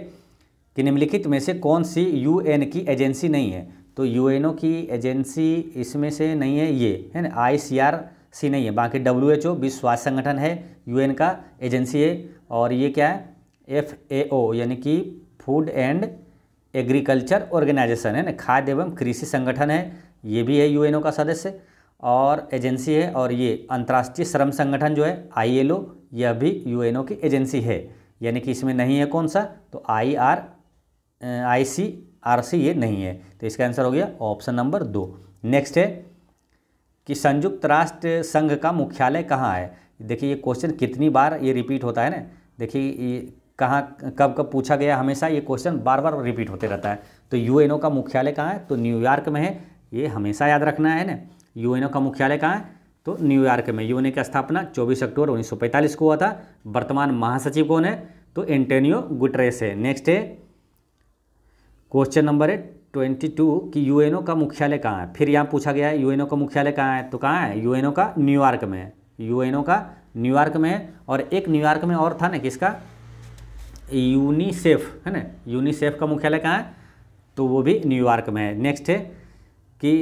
कि निम्नलिखित में से कौन सी यूएन की एजेंसी नहीं है तो यूएनओ की एजेंसी इसमें से नहीं है ये है ना आई सी आर सी नहीं है बाकी डब्ल्यू एच ओ विश्व स्वास्थ्य संगठन है यूएन का एजेंसी है और ये क्या है एफ ए ओ यानी कि फूड एंड एग्रीकल्चर ऑर्गेनाइजेशन है ना खाद्य एवं कृषि संगठन है ये भी है यूएनओ का सदस्य और एजेंसी है और ये अंतर्राष्ट्रीय श्रम संगठन जो है आईएलओ यह भी यूएनओ की एजेंसी है यानी कि इसमें नहीं है कौन सा तो I R I C R C ये नहीं है तो इसका आंसर हो गया ऑप्शन नंबर दो नेक्स्ट है कि संयुक्त राष्ट्र संघ का मुख्यालय कहाँ है देखिए ये क्वेश्चन कितनी बार ये रिपीट होता है ना देखिए ये कहाँ कब कब पूछा गया हमेशा ये क्वेश्चन बार बार रिपीट होते रहता है तो यू का मुख्यालय कहाँ है तो न्यूयॉर्क में है ये हमेशा याद रखना है ना यू का मुख्यालय कहाँ है तो न्यूयॉर्क में यू की स्थापना 24 अक्टूबर 1945 को हुआ था वर्तमान महासचिव कौन है तो एंटेनियो गुटरेस है नेक्स्ट है क्वेश्चन नंबर है ट्वेंटी टू कि यूएनओ का मुख्यालय कहाँ है फिर यहाँ पूछा गया है यूएनओ का मुख्यालय कहाँ है तो कहाँ है यूएनओ का न्यूयॉर्क में है यूएनओ का न्यूयॉर्क में है और एक न्यूयॉर्क में और था ना किसका यूनिसेफ है ना यूनिसेफ का मुख्यालय कहाँ है तो वो भी न्यूयॉर्क में है नेक्स्ट है कि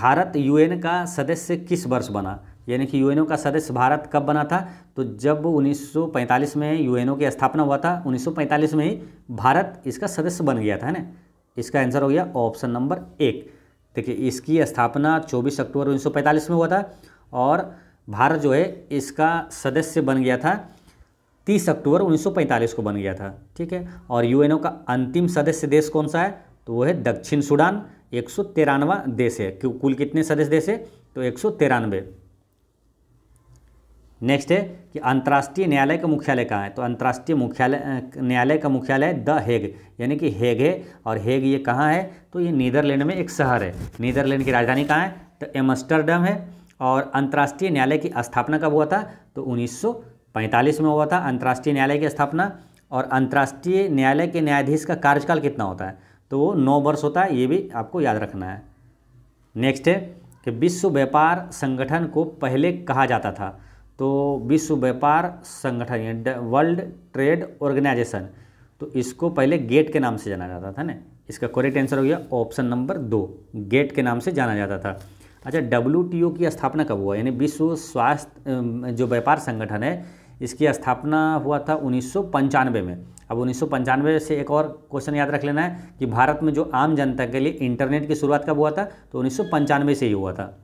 भारत यूएन का सदस्य किस वर्ष बना यानी कि यूएनओ का सदस्य भारत कब बना था तो जब 1945 में यूएनओ की स्थापना हुआ था 1945 में ही भारत इसका सदस्य बन गया था है ना इसका आंसर हो गया ऑप्शन नंबर एक देखिए इसकी स्थापना 24 अक्टूबर 1945 में हुआ था और भारत जो है इसका सदस्य बन गया था 30 अक्टूबर 1945 को बन गया था ठीक है और यूएनओ का अंतिम सदस्य देश कौन सा है तो वो है दक्षिण सूडान एक देश है कुल कितने सदस्य देश है तो एक नेक्स्ट है कि अंतर्राष्ट्रीय न्यायालय का मुख्यालय कहाँ है तो अंतर्राष्ट्रीय मुख्यालय न्यायालय का मुख्यालय द हेग यानी कि हेग है और हेग ये कहाँ है तो ये नीदरलैंड में एक शहर है नीदरलैंड की राजधानी कहाँ है तो एमस्टरडम है और अंतर्राष्ट्रीय न्यायालय की स्थापना कब हुआ था तो उन्नीस में हुआ था अंतर्राष्ट्रीय न्यायालय की स्थापना और अंतर्राष्ट्रीय न्यायालय के न्यायाधीश का कार्यकाल कितना होता है तो वो नौ वर्ष होता है ये भी आपको याद रखना है नेक्स्ट है कि विश्व व्यापार संगठन को पहले कहा जाता था तो विश्व व्यापार संगठन यानी वर्ल्ड ट्रेड ऑर्गेनाइजेशन तो इसको पहले गेट के नाम से जाना जाता था ना इसका करेक्ट आंसर हो गया ऑप्शन नंबर दो गेट के नाम से जाना जाता था अच्छा डब्ल्यू की स्थापना कब हुआ यानी विश्व स्वास्थ्य जो व्यापार संगठन है इसकी स्थापना हुआ था उन्नीस में अब उन्नीस से एक और क्वेश्चन याद रख लेना है कि भारत में जो आम जनता के लिए इंटरनेट की शुरुआत कब हुआ था तो उन्नीस से ही हुआ था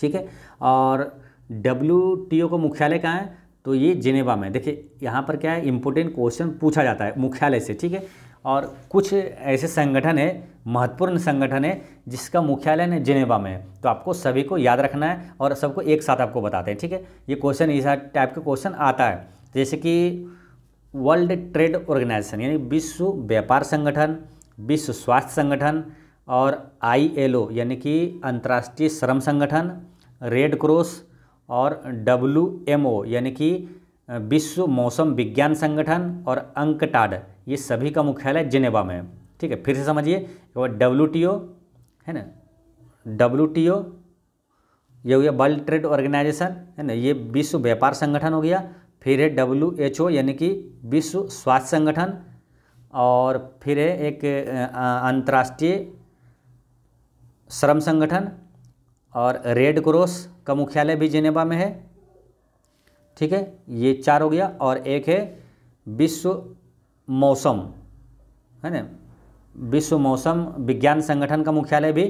ठीक है और डब्ल्यू टी ओ का मुख्यालय कहाँ है तो ये जिनेवा में देखिए यहाँ पर क्या है इम्पोर्टेंट क्वेश्चन पूछा जाता है मुख्यालय से ठीक है और कुछ ऐसे संगठन है महत्वपूर्ण संगठन है जिसका मुख्यालय ने जिनेवा में तो आपको सभी को याद रखना है और सबको एक साथ आपको बताते हैं ठीक है ये क्वेश्चन इस टाइप का क्वेश्चन आता है जैसे कि वर्ल्ड ट्रेड ऑर्गेनाइजेशन यानी विश्व व्यापार संगठन विश्व स्वास्थ्य संगठन और आई यानी कि अंतर्राष्ट्रीय श्रम संगठन रेड क्रॉस और डब्ल्यू एम ओ यानी कि विश्व मौसम विज्ञान संगठन और अंकटाड ये सभी का मुख्यालय जिनेवा में है ठीक है फिर से समझिए डब्ल्यू टी ओ है ना डब्ल्यू टी ओ ये हो गया वर्ल्ड ट्रेड ऑर्गेनाइजेशन है ना ये विश्व व्यापार संगठन हो गया फिर है डब्ल्यू एच ओ यानी कि विश्व स्वास्थ्य संगठन और फिर है एक अंतर्राष्ट्रीय श्रम संगठन और रेड क्रॉस का मुख्यालय भी जेनेवा में है ठीक है ये चार हो गया और एक है विश्व मौसम है ना विश्व मौसम विज्ञान संगठन का मुख्यालय भी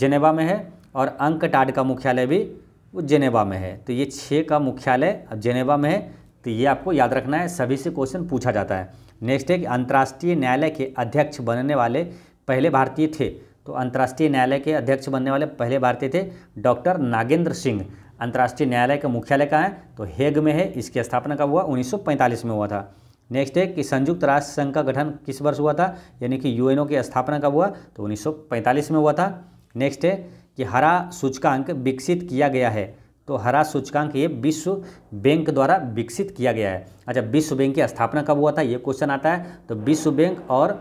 जेनेवा में है और अंक टाड का मुख्यालय भी वो जेनेवा में है तो ये छः का मुख्यालय अब जेनेवा में है तो ये आपको याद रखना है सभी से क्वेश्चन पूछा जाता है नेक्स्ट है कि अंतर्राष्ट्रीय न्यायालय के अध्यक्ष बनने वाले पहले भारतीय थे तो अंतर्राष्ट्रीय न्यायालय के अध्यक्ष बनने वाले पहले भारतीय थे डॉक्टर नागेंद्र सिंह अंतर्राष्ट्रीय न्यायालय का मुख्यालय कहाँ है तो हेग में है इसकी स्थापना कब हुआ 1945 में हुआ था नेक्स्ट है कि संयुक्त राष्ट्र संघ का गठन किस वर्ष हुआ था यानी कि यूएनओ की स्थापना कब हुआ तो 1945 में हुआ था नेक्स्ट है कि हरा सूचकांक विकसित किया गया है तो हरा सूचकांक ये विश्व बैंक द्वारा विकसित किया गया है अच्छा विश्व बैंक की स्थापना कब हुआ था ये क्वेश्चन आता है तो विश्व बैंक और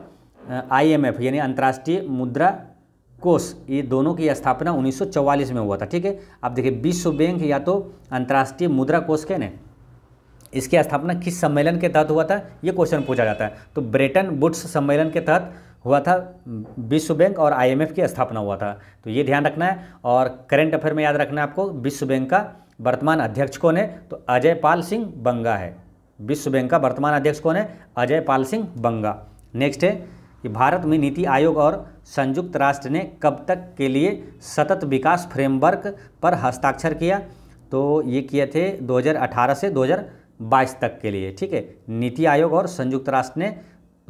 आईएमएफ यानी अंतर्राष्ट्रीय मुद्रा कोष ये दोनों की स्थापना 1944 में हुआ था ठीक है आप देखिए विश्व बैंक या तो अंतर्राष्ट्रीय मुद्रा कोष के ने इसकी स्थापना किस सम्मेलन के तहत हुआ था ये क्वेश्चन पूछा जाता है तो ब्रेटन बुड्स सम्मेलन के तहत हुआ था विश्व बैंक और आईएमएफ की स्थापना हुआ था तो ये ध्यान रखना है और करंट अफेयर में याद रखना है आपको विश्व बैंक का वर्तमान अध्यक्ष कौन है तो अजय पाल सिंह बंगा है विश्व बैंक का वर्तमान अध्यक्ष कौन है अजय पाल सिंह बंगा नेक्स्ट है कि भारत में नीति आयोग और संयुक्त राष्ट्र ने कब तक के लिए सतत विकास फ्रेमवर्क पर हस्ताक्षर किया तो ये किए थे 2018 से 2022 तक के लिए ठीक है नीति आयोग और संयुक्त राष्ट्र ने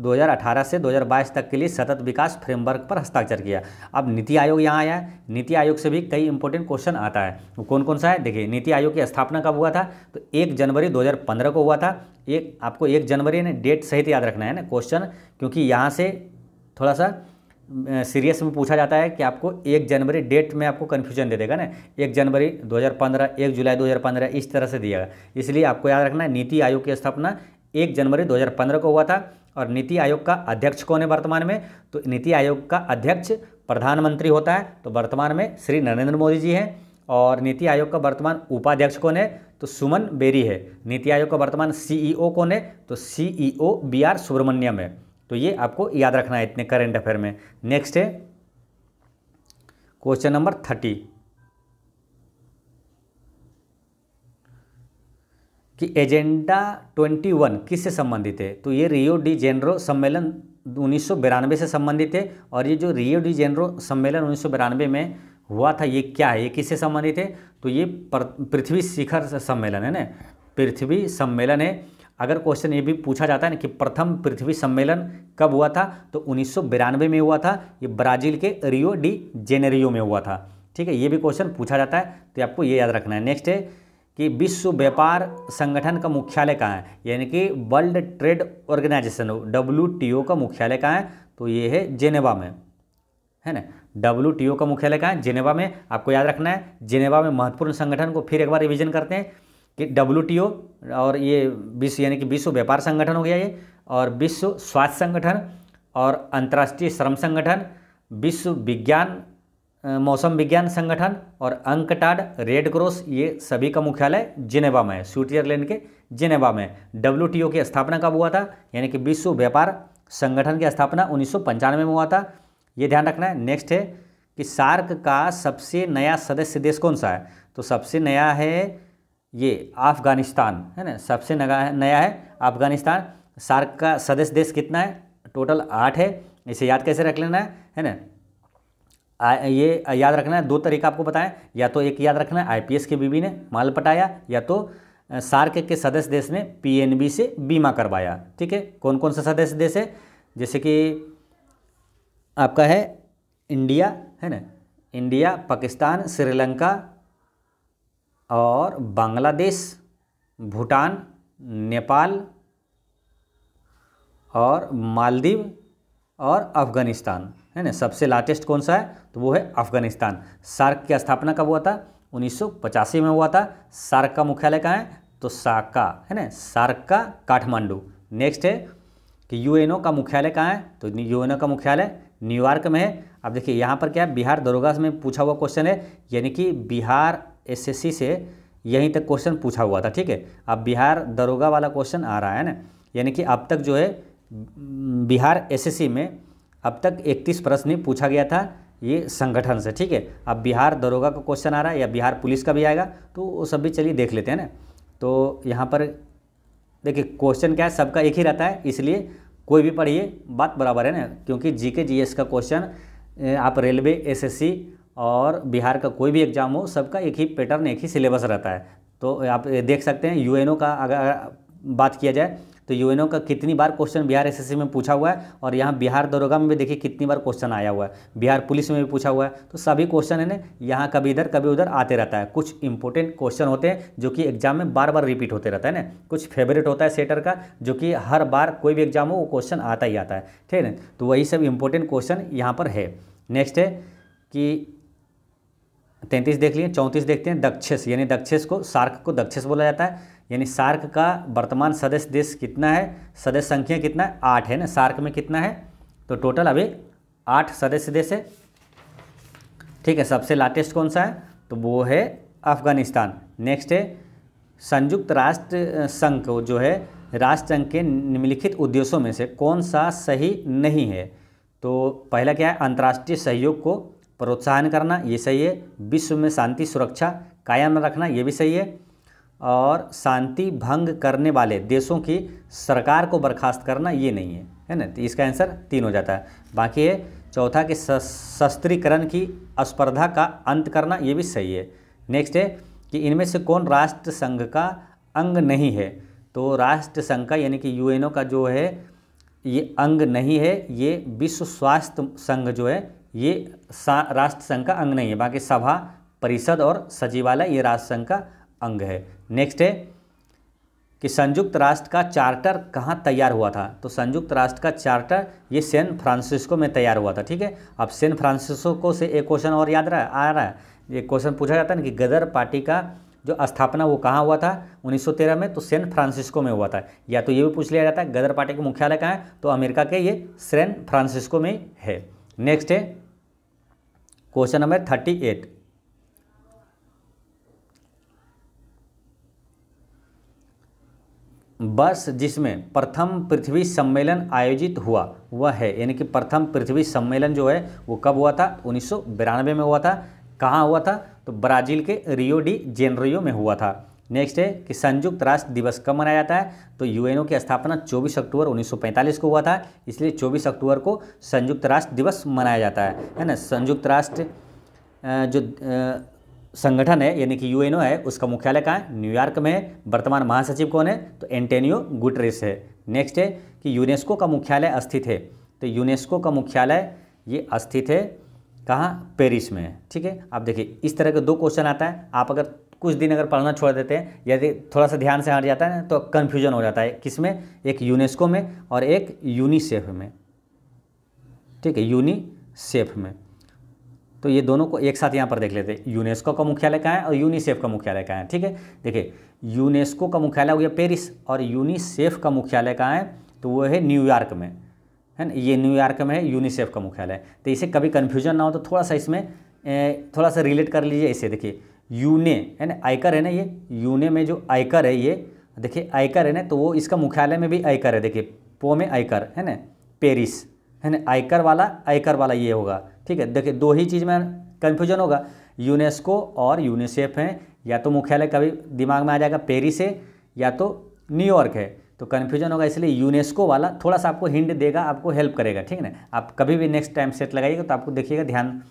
2018 से 2022 तक के लिए सतत विकास फ्रेमवर्क पर हस्ताक्षर किया अब नीति आयोग यहाँ आया नीति आयोग से भी कई इंपॉर्टेंट क्वेश्चन आता है वो कौन कौन सा है देखिए नीति आयोग की स्थापना कब हुआ था तो एक जनवरी 2015 को हुआ था एक आपको एक जनवरी ने डेट सहित याद रखना है ना क्वेश्चन क्योंकि यहाँ से थोड़ा सा सीरियस में पूछा जाता है कि आपको एक जनवरी डेट में आपको कन्फ्यूजन दे देगा ना एक जनवरी 2015 एक जुलाई 2015 इस तरह से दिया इसलिए आपको याद रखना है नीति आयोग की स्थापना एक जनवरी 2015 को हुआ था और नीति आयोग का अध्यक्ष कौन है वर्तमान में तो नीति आयोग का अध्यक्ष प्रधानमंत्री होता है तो वर्तमान में श्री नरेंद्र मोदी जी हैं और नीति आयोग का वर्तमान उपाध्यक्ष कौन है तो सुमन बेरी है नीति आयोग का वर्तमान सीईओ e कौन है तो सीईओ बी आर सुब्रमण्यम है तो ये आपको याद रखना है इतने करेंट अफेयर में नेक्स्ट है क्वेश्चन नंबर थर्टी कि एजेंडा 21 किससे संबंधित है तो ये रियो डी जेनरो सम्मेलन उन्नीस से संबंधित है और ये जो रियो डी जेनरो सम्मेलन उन्नीस में हुआ था ये क्या है ये किससे संबंधित है तो ये पृथ्वी शिखर सम्मेलन है ना पृथ्वी सम्मेलन है अगर क्वेश्चन ये भी पूछा जाता है ना कि प्रथम पृथ्वी सम्मेलन कब हुआ था तो उन्नीस में हुआ था ये ब्राज़ील के रियो डी जेनेरियो में हुआ था ठीक है ये भी क्वेश्चन पूछा जाता है तो आपको ये याद रखना है नेक्स्ट है कि विश्व व्यापार संगठन का मुख्यालय कहाँ है यानी कि वर्ल्ड ट्रेड ऑर्गेनाइजेशन डब्ल्यू का मुख्यालय कहाँ है तो ये है जेनेवा में है ना डब्ल्यू का मुख्यालय कहाँ है जेनेवा में आपको याद रखना है जेनेवा में महत्वपूर्ण संगठन को फिर एक बार रिविजन करते हैं कि डब्ल्यू और ये विश्व यानी कि विश्व व्यापार संगठन हो गया ये और विश्व स्वास्थ्य संगठन और अंतर्राष्ट्रीय श्रम संगठन विश्व विज्ञान मौसम विज्ञान संगठन और अंकटाड रेड क्रॉस ये सभी का मुख्यालय जिनेवा में है स्विट्जरलैंड के जिनेवा में डब्ल्यू की स्थापना कब हुआ था यानी कि विश्व व्यापार संगठन की स्थापना उन्नीस में हुआ था ये ध्यान रखना है नेक्स्ट है कि सार्क का सबसे नया सदस्य देश कौन सा है तो सबसे नया है ये अफगानिस्तान है ना सबसे नया है अफगानिस्तान सार्क का सदस्य देश कितना है टोटल आठ है इसे याद कैसे रख लेना है है ना आ, ये याद रखना है दो तरीका आपको बताएं या तो एक याद रखना है आईपीएस के बीबी ने माल पटाया या तो सार्क के सदस्य देश ने पीएनबी से बीमा करवाया ठीक है कौन कौन सा सदस्य देश है जैसे कि आपका है इंडिया है ना इंडिया पाकिस्तान श्रीलंका और बांग्लादेश भूटान नेपाल और मालदीव और अफ़गानिस्तान है ना सबसे लाटेस्ट कौन सा है तो वो है अफगानिस्तान सार्क की स्थापना कब हुआ था उन्नीस में हुआ था सार्क का मुख्यालय कहाँ है तो साका है ना सार्क का काठमांडू नेक्स्ट है कि यूएनओ का मुख्यालय कहाँ है तो यूएनओ का मुख्यालय न्यूयॉर्क में है अब देखिए यहाँ पर क्या है बिहार दरोगा में पूछा हुआ क्वेश्चन है यानी कि बिहार एसएससी से यहीं तक क्वेश्चन पूछा हुआ था ठीक है अब बिहार दरोगा वाला क्वेश्चन आ रहा है ना यानी कि अब तक जो है बिहार एसएससी में अब तक 31 प्रश्न पूछा गया था ये संगठन से ठीक है अब बिहार दरोगा का क्वेश्चन आ रहा है या बिहार पुलिस का भी आएगा तो वो सब भी चलिए देख लेते हैं ना तो यहाँ पर देखिए क्वेश्चन क्या है सबका एक ही रहता है इसलिए कोई भी पढ़िए बात बराबर है ना क्योंकि जी के जी एस का क्वेश्चन आप रेलवे एसएससी और बिहार का कोई भी एग्ज़ाम हो सबका एक ही पैटर्न एक ही सिलेबस रहता है तो आप देख सकते हैं यूएनओ का अगर बात किया जाए तो यूएनओ का कितनी बार क्वेश्चन बिहार एसएससी में पूछा हुआ है और यहाँ बिहार दरोगा में भी देखिए कितनी बार क्वेश्चन आया हुआ है बिहार पुलिस में भी पूछा हुआ है तो सभी क्वेश्चन है ना यहाँ कभी इधर कभी उधर आते रहता है कुछ इंपॉर्टेंट क्वेश्चन होते हैं जो कि एग्जाम में बार बार रिपीट होते रहता है ना कुछ फेवरेट होता है सेटर का जो कि हर बार कोई भी एग्जाम हो वो क्वेश्चन आता ही आता है ठीक है तो वही सब इंपॉर्टेंट क्वेश्चन यहाँ पर है नेक्स्ट है कि तैंतीस देख लिए चौंतीस देखते हैं दक्षेस यानी दक्षेस को सार्क को दक्षेस बोला जाता है यानी सार्क का वर्तमान सदस्य देश कितना है सदस्य संख्या कितना है आठ है ना सार्क में कितना है तो टोटल अभी आठ सदस्य देश है ठीक है सबसे लाटेस्ट कौन सा है तो वो है अफगानिस्तान नेक्स्ट है संयुक्त राष्ट्र संघ को जो है राष्ट्र संघ के निम्नलिखित उद्देश्यों में से कौन सा सही नहीं है तो पहला क्या है अंतर्राष्ट्रीय सहयोग को प्रोत्साहन करना ये सही है विश्व में शांति सुरक्षा कायम रखना ये भी सही है और शांति भंग करने वाले देशों की सरकार को बर्खास्त करना ये नहीं है है ना तो इसका आंसर तीन हो जाता है बाकी है चौथा कि शस्त्रीकरण की स्पर्धा का अंत करना ये भी सही है नेक्स्ट है कि इनमें से कौन राष्ट्र संघ का अंग नहीं है तो राष्ट्र संघ का यानी कि यू का जो है ये अंग नहीं है ये विश्व स्वास्थ्य संघ जो है ये राष्ट्र संघ का अंग नहीं है बाकी सभा परिषद और सचिवालय ये राष्ट्र संघ का अंग है नेक्स्ट है कि संयुक्त राष्ट्र का चार्टर कहाँ तैयार हुआ था तो संयुक्त राष्ट्र का चार्टर ये सैन फ्रांसिस्को में तैयार हुआ था ठीक है अब सैन फ्रांसिस्को से एक क्वेश्चन और याद रहा आ रहा है ये क्वेश्चन पूछा जाता है ना कि गदर पार्टी का जो स्थापना वो कहाँ हुआ था 1913 में तो सैन फ्रांसिस्को में हुआ था या तो ये भी पूछ लिया जाता है गदर पार्टी का मुख्यालय कहाँ है तो अमेरिका के ये सैन फ्रांसिस्को में है नेक्स्ट है क्वेश्चन नंबर थर्टी एट वर्ष जिसमें प्रथम पृथ्वी सम्मेलन आयोजित हुआ वह है यानी कि प्रथम पृथ्वी सम्मेलन जो है वो कब हुआ था उन्नीस में हुआ था कहाँ हुआ था तो ब्राज़ील के रियो डी जेनरियो में हुआ था नेक्स्ट है कि संयुक्त राष्ट्र दिवस कब मनाया जाता है तो यूएनओ की स्थापना 24 अक्टूबर 1945 को हुआ था इसलिए 24 अक्टूबर को संयुक्त राष्ट्र दिवस मनाया जाता है है ना संयुक्त राष्ट्र जो संगठन है यानी कि यूएनओ है उसका मुख्यालय कहाँ है न्यूयॉर्क में है वर्तमान महासचिव कौन है तो एंटेनियो गुटरेस है नेक्स्ट है कि यूनेस्को का मुख्यालय अस्थित है तो यूनेस्को का मुख्यालय ये अस्थित है कहाँ पेरिस में ठीक है आप देखिए इस तरह के दो क्वेश्चन आता है आप अगर कुछ दिन अगर पढ़ना छोड़ देते हैं यदि थोड़ा सा ध्यान से हट जाता है ना तो कन्फ्यूजन हो जाता है किस में एक यूनेस्को में और एक यूनिसेफ में ठीक है यूनिसेफ में तो ये दोनों को एक साथ यहाँ पर देख लेते हैं यूनेस्को का मुख्यालय कहाँ है और यूनिसेफ का मुख्यालय कहाँ है ठीक है देखिए यूनेस्को का मुख्यालय हो गया पेरिस और यूनिसेफ का मुख्यालय कहाँ है तो वो है न्यूयॉर्क में है ना ये न्यूयॉर्क में है यूनिसेफ का मुख्यालय तो इसे कभी कन्फ्यूजन ना हो तो थोड़ा सा इसमें थोड़ा सा रिलेट कर लीजिए इसे देखिए यूने है ना आयकर है ना ये यूने में जो आयकर है ये देखिए आयकर है ना तो वो इसका मुख्यालय में भी आयकर है देखिए पो में आयकर है ना पेरिस है ना आयकर वाला आयकर वाला ये होगा ठीक है देखिए दो ही चीज़ में कन्फ्यूजन होगा यूनेस्को और यूनिसेफ हैं या तो मुख्यालय कभी दिमाग में आ जाएगा पेरिस है या तो न्यूयॉर्क है तो कन्फ्यूजन होगा इसलिए यूनेस्को वाला थोड़ा सा आपको हिंड देगा आपको हेल्प करेगा ठीक है ना आप कभी भी नेक्स्ट टाइम सेट लगाइएगा तो आपको देखिएगा ध्यान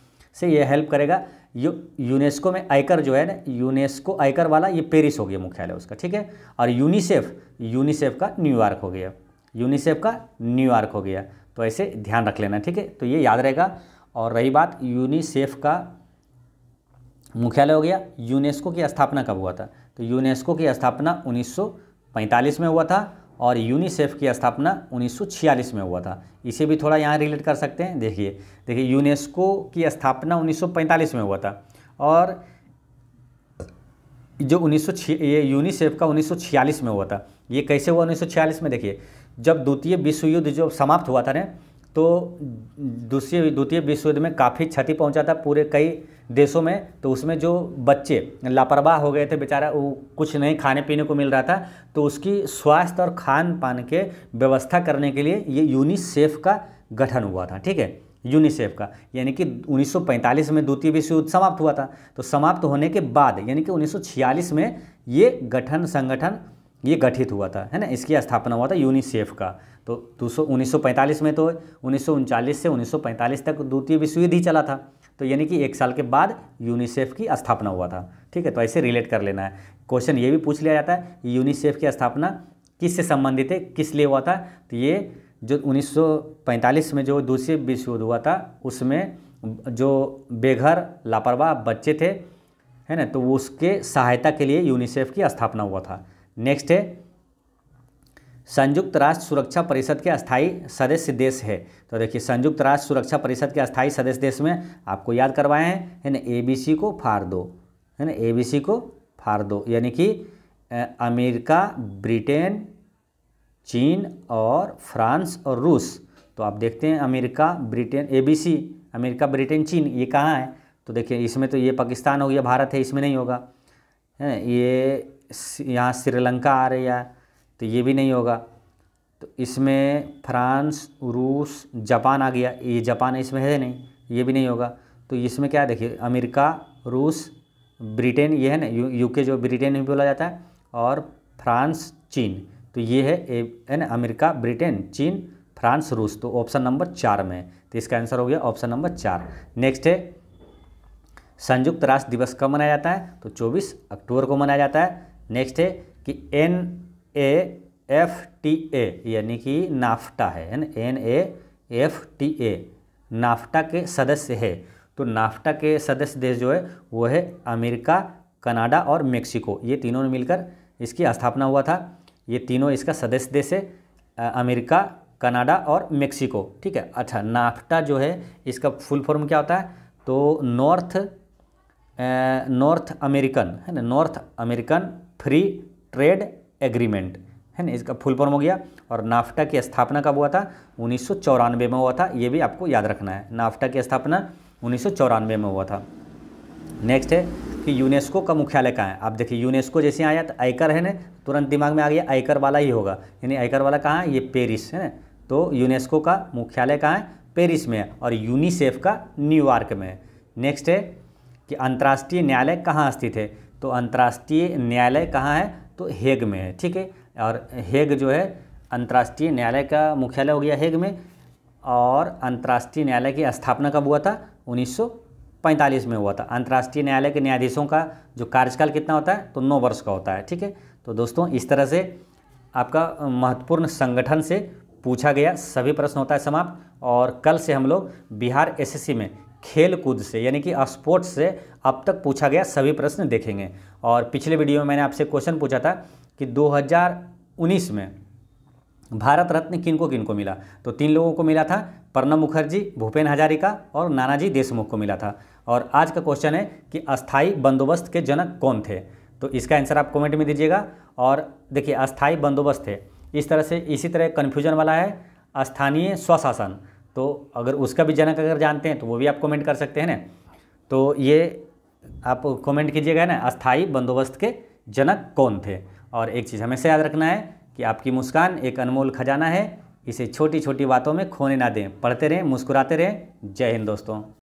से ये हेल्प करेगा यू यूनेस्को में आयकर जो है ना यूनेस्को आयकर वाला ये पेरिस हो गया मुख्यालय उसका ठीक है और यूनिसेफ यूनिसेफ का न्यूयॉर्क हो गया यूनिसेफ का न्यूयॉर्क हो गया तो ऐसे ध्यान रख लेना ठीक है तो ये याद रहेगा और रही बात यूनिसेफ का मुख्यालय हो गया यूनेस्को की स्थापना कब हुआ था तो यूनेस्को की स्थापना 1945 में हुआ था और यूनिसेफ की स्थापना 1946 में हुआ था इसे भी थोड़ा यहाँ रिलेट कर सकते हैं देखिए देखिए यूनेस्को की स्थापना 1945 में हुआ था और जो उन्नीस ये यूनिसेफ का 1946 में हुआ था ये कैसे हुआ 1946 में देखिए जब द्वितीय विश्व युद्ध जो समाप्त हुआ था ना तो दूसरे द्वितीय विश्व युद्ध में काफ़ी क्षति पहुंचा था पूरे कई देशों में तो उसमें जो बच्चे लापरवाह हो गए थे बेचारा वो कुछ नहीं खाने पीने को मिल रहा था तो उसकी स्वास्थ्य और खान पान के व्यवस्था करने के लिए ये यूनिसेफ का गठन हुआ था ठीक है यूनिसेफ का यानी कि 1945 में द्वितीय विश्व युद्ध समाप्त हुआ था तो समाप्त होने के बाद यानी कि 1946 में ये गठन संगठन ये गठित हुआ था है ना इसकी स्थापना हुआ था यूनिसेफ का तो दो पैंतालीस में तो उन्नीस से उन्नीस तक द्वितीय विश्व युद्ध ही चला था तो यानी कि एक साल के बाद यूनिसेफ की स्थापना हुआ था ठीक है तो ऐसे रिलेट कर लेना है क्वेश्चन ये भी पूछ लिया जाता है यूनिसेफ की स्थापना किस से संबंधित है किस लिए हुआ था तो ये जो 1945 में जो दूसरे विश्व युद्ध हुआ था उसमें जो बेघर लापरवाह बच्चे थे है ना तो उसके सहायता के लिए यूनिसेफ की स्थापना हुआ था नेक्स्ट है संयुक्त राष्ट्र सुरक्षा परिषद के अस्थाई सदस्य देश है तो देखिए संयुक्त राष्ट्र सुरक्षा परिषद के अस्थाई सदस्य देश में आपको याद करवाए हैं है ना ए को फार दो है ना ए को फार दो यानी कि अमेरिका ब्रिटेन चीन और फ्रांस और रूस तो आप देखते हैं America Britain ABC America Britain चीन ये कहाँ है तो देखिए इसमें तो ये पाकिस्तान हो गया भारत है इसमें नहीं होगा है ये यहाँ श्रीलंका आ रही है तो ये भी नहीं होगा तो इसमें फ्रांस रूस जापान आ गया ये जापान इसमें है नहीं ये भी नहीं होगा तो इसमें क्या देखिए अमेरिका रूस ब्रिटेन ये है ना यू यूके जो ब्रिटेन भी बोला जाता है और फ्रांस चीन तो ये है ए है ना अमेरिका ब्रिटेन चीन फ्रांस रूस तो ऑप्शन नंबर चार में तो इसका आंसर हो गया ऑप्शन नंबर चार नेक्स्ट है संयुक्त राष्ट्र दिवस कब मनाया जाता है तो 24 अक्टूबर को मनाया जाता है नेक्स्ट है कि N A F T A यानी कि नाफ्टा है ना N A F T A NAFTA के सदस्य है तो नाफ्टा के सदस्य देश जो है वो है अमेरिका कनाडा और मेक्सिको ये तीनों ने मिलकर इसकी स्थापना हुआ था ये तीनों इसका सदस्य देश है अमेरिका कनाडा और मेक्सिको ठीक है अच्छा नाफ्टा जो है इसका फुल फॉर्म क्या होता है तो नॉर्थ नॉर्थ अमेरिकन है ना North American free trade agreement है ना इसका फुल फॉर्म हो गया और नाफ्टा की स्थापना कब हुआ था उन्नीस में हुआ था ये भी आपको याद रखना है नाफ्टा की स्थापना उन्नीस में हुआ था नेक्स्ट है कि यूनेस्को का मुख्यालय कहाँ है आप देखिए यूनेस्को जैसे आया तो आयकर है ना तुरंत दिमाग में आ गया आयकर वाला ही होगा यानी आयकर वाला कहाँ है ये पेरिस है ना तो यूनेस्को का मुख्यालय कहाँ है पेरिस में है और यूनिसेफ का न्यूयॉर्क में है नेक्स्ट है कि अंतर्राष्ट्रीय न्यायालय कहाँ स्थित है तो अंतर्राष्ट्रीय न्यायालय कहाँ है तो हेग में है ठीक है और हेग जो है अंतर्राष्ट्रीय न्यायालय का मुख्यालय हो गया हेग में और अंतर्राष्ट्रीय न्यायालय की स्थापना कब हुआ था 1945 में हुआ था अंतर्राष्ट्रीय न्यायालय के न्यायाधीशों का जो कार्यकाल कितना होता है तो नौ वर्ष का होता है ठीक है तो दोस्तों इस तरह से आपका महत्वपूर्ण संगठन से पूछा गया सभी प्रश्न होता है समाप्त और कल से हम लोग बिहार एसएससी में खेल कूद से यानी कि स्पोर्ट्स से अब तक पूछा गया सभी प्रश्न देखेंगे और पिछले वीडियो में मैंने आपसे क्वेश्चन पूछा था कि 2019 में भारत रत्न किनको किनको मिला तो तीन लोगों को मिला था प्रणब मुखर्जी भूपेन हजारिका और नानाजी देशमुख को मिला था और आज का क्वेश्चन है कि अस्थाई बंदोबस्त के जनक कौन थे तो इसका आंसर आप कमेंट में दीजिएगा और देखिए अस्थाई बंदोबस्त थे इस तरह से इसी तरह कन्फ्यूजन वाला है स्थानीय स्वशासन तो अगर उसका भी जनक अगर जानते हैं तो वो भी आप कमेंट कर सकते हैं ना तो ये आप कमेंट कीजिएगा ना अस्थाई बंदोबस्त के जनक कौन थे और एक चीज़ हमेशा याद रखना है कि आपकी मुस्कान एक अनमोल खजाना है इसे छोटी छोटी बातों में खोने ना दें पढ़ते रहें मुस्कुराते रहें जय हिंद दोस्तों